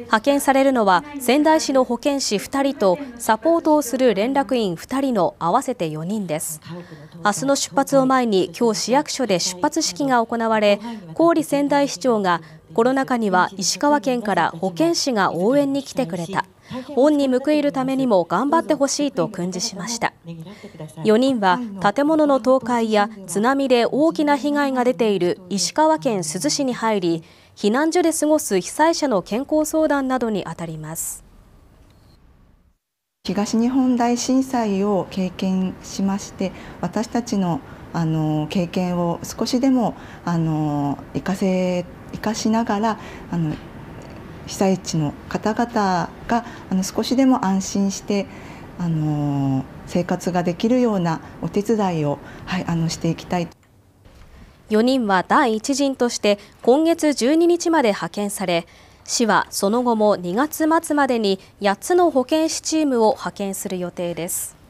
派遣されるのは仙台市の保健師2人とサポートをする連絡員2人の合わせて4人です明日の出発を前に今日市役所で出発式が行われ郡仙台市長がコロナ禍には石川県から保健師が応援に来てくれた恩に報いるためにも頑張ってほしいと訓示しました4人は建物の倒壊や津波で大きな被害が出ている石川県珠洲市に入り避難所で過ごす被災者の健康相談などにあたります。東日本大震災を経験しまして私たちのあの経験を少しでもあの生かせ生かしながらあの被災地の方々があの少しでも安心してあの生活ができるようなお手伝いを、はい、あのしていきたい。4人は第1陣として今月12日まで派遣され、市はその後も2月末までに8つの保健師チームを派遣する予定です。